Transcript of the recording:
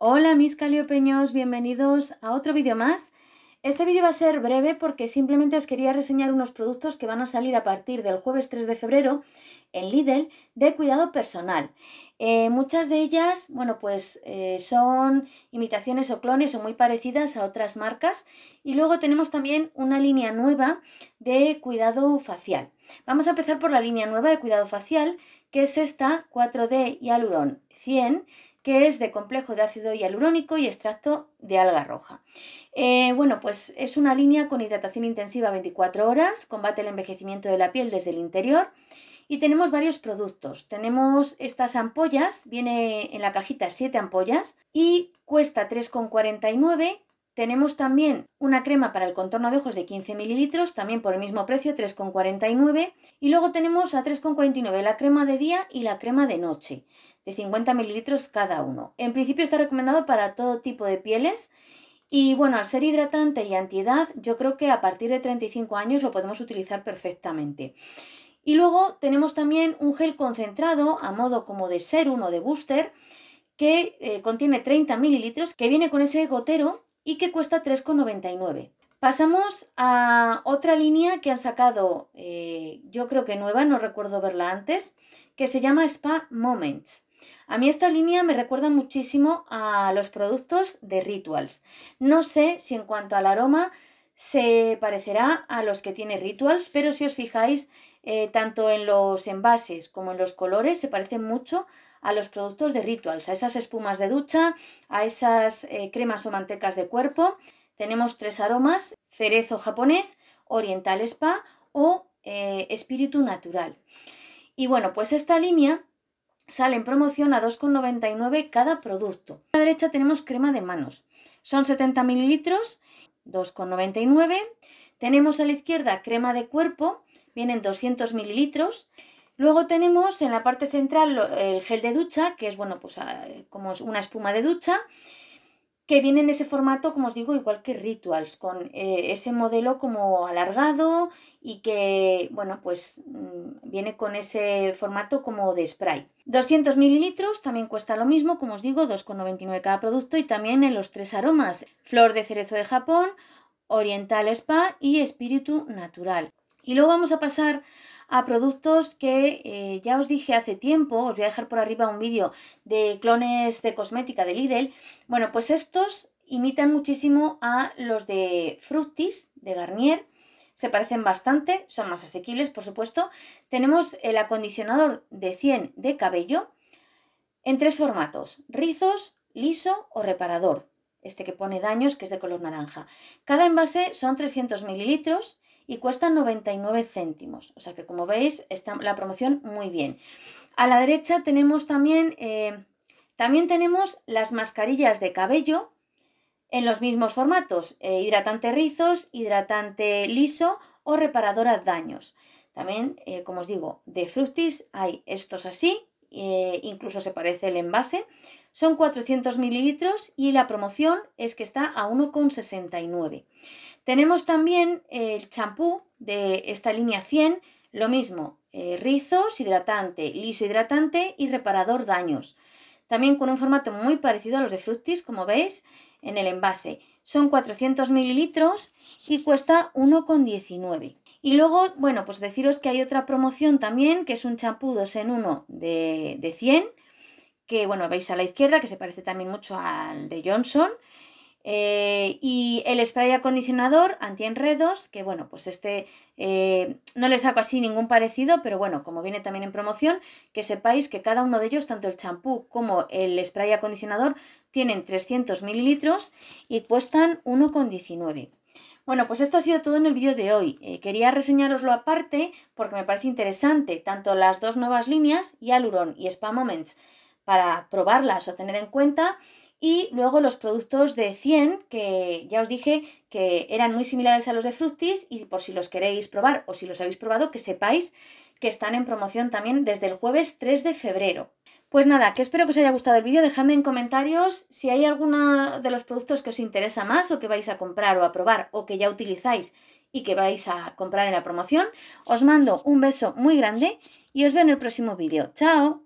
Hola mis caliopeños, bienvenidos a otro vídeo más. Este vídeo va a ser breve porque simplemente os quería reseñar unos productos que van a salir a partir del jueves 3 de febrero en Lidl de cuidado personal. Eh, muchas de ellas, bueno, pues eh, son imitaciones o clones o muy parecidas a otras marcas. Y luego tenemos también una línea nueva de cuidado facial. Vamos a empezar por la línea nueva de cuidado facial, que es esta 4D Hyaluron 100 que es de complejo de ácido hialurónico y extracto de alga roja. Eh, bueno, pues es una línea con hidratación intensiva 24 horas, combate el envejecimiento de la piel desde el interior y tenemos varios productos. Tenemos estas ampollas, viene en la cajita 7 ampollas y cuesta 3,49 tenemos también una crema para el contorno de ojos de 15 ml, también por el mismo precio, 3,49. Y luego tenemos a 3,49 la crema de día y la crema de noche, de 50 ml cada uno. En principio está recomendado para todo tipo de pieles. Y bueno, al ser hidratante y antiedad, yo creo que a partir de 35 años lo podemos utilizar perfectamente. Y luego tenemos también un gel concentrado a modo como de serum o de booster que eh, contiene 30 mililitros, que viene con ese gotero y que cuesta 3,99. Pasamos a otra línea que han sacado, eh, yo creo que nueva, no recuerdo verla antes, que se llama Spa Moments. A mí esta línea me recuerda muchísimo a los productos de Rituals. No sé si en cuanto al aroma se parecerá a los que tiene Rituals, pero si os fijáis eh, tanto en los envases como en los colores se parecen mucho a los productos de Rituals, a esas espumas de ducha, a esas eh, cremas o mantecas de cuerpo. Tenemos tres aromas, cerezo japonés, oriental spa o eh, espíritu natural. Y bueno, pues esta línea sale en promoción a 2,99 cada producto. A la derecha tenemos crema de manos. Son 70 mililitros 2,99. Tenemos a la izquierda crema de cuerpo, vienen 200 mililitros. Luego tenemos en la parte central el gel de ducha, que es bueno, pues ah, como una espuma de ducha que viene en ese formato, como os digo, igual que Rituals, con eh, ese modelo como alargado y que, bueno, pues mm, viene con ese formato como de spray. 200 mililitros también cuesta lo mismo, como os digo, 2,99 cada producto y también en los tres aromas, flor de cerezo de Japón, oriental spa y espíritu natural. Y luego vamos a pasar a productos que eh, ya os dije hace tiempo, os voy a dejar por arriba un vídeo de clones de cosmética de Lidl. Bueno, pues estos imitan muchísimo a los de Fructis, de Garnier, se parecen bastante, son más asequibles, por supuesto. Tenemos el acondicionador de 100 de cabello en tres formatos, rizos, liso o reparador este que pone daños, que es de color naranja. Cada envase son 300 mililitros y cuesta 99 céntimos. O sea que como veis, está la promoción muy bien. A la derecha tenemos también, eh, también tenemos las mascarillas de cabello en los mismos formatos, eh, hidratante rizos, hidratante liso o reparadora daños. También, eh, como os digo, de Fructis hay estos así, incluso se parece el envase, son 400 mililitros y la promoción es que está a 1,69. Tenemos también el champú de esta línea 100, lo mismo, eh, rizos, hidratante, liso hidratante y reparador daños. También con un formato muy parecido a los de Fructis, como veis, en el envase. Son 400 mililitros y cuesta 1,19. Y luego, bueno, pues deciros que hay otra promoción también, que es un champú 2 en 1 de, de 100 que bueno, veis a la izquierda, que se parece también mucho al de Johnson. Eh, y el spray acondicionador antienredos, que bueno, pues este eh, no le saco así ningún parecido, pero bueno, como viene también en promoción, que sepáis que cada uno de ellos, tanto el champú como el spray acondicionador, tienen 300 mililitros y cuestan 1,19. Bueno, pues esto ha sido todo en el vídeo de hoy. Eh, quería reseñaroslo aparte porque me parece interesante, tanto las dos nuevas líneas, Yaluron y Spa Moments, para probarlas o tener en cuenta. Y luego los productos de 100, que ya os dije que eran muy similares a los de Fructis, y por si los queréis probar o si los habéis probado, que sepáis que están en promoción también desde el jueves 3 de febrero. Pues nada, que espero que os haya gustado el vídeo. Dejadme en comentarios si hay alguno de los productos que os interesa más o que vais a comprar o a probar o que ya utilizáis y que vais a comprar en la promoción. Os mando un beso muy grande y os veo en el próximo vídeo. ¡Chao!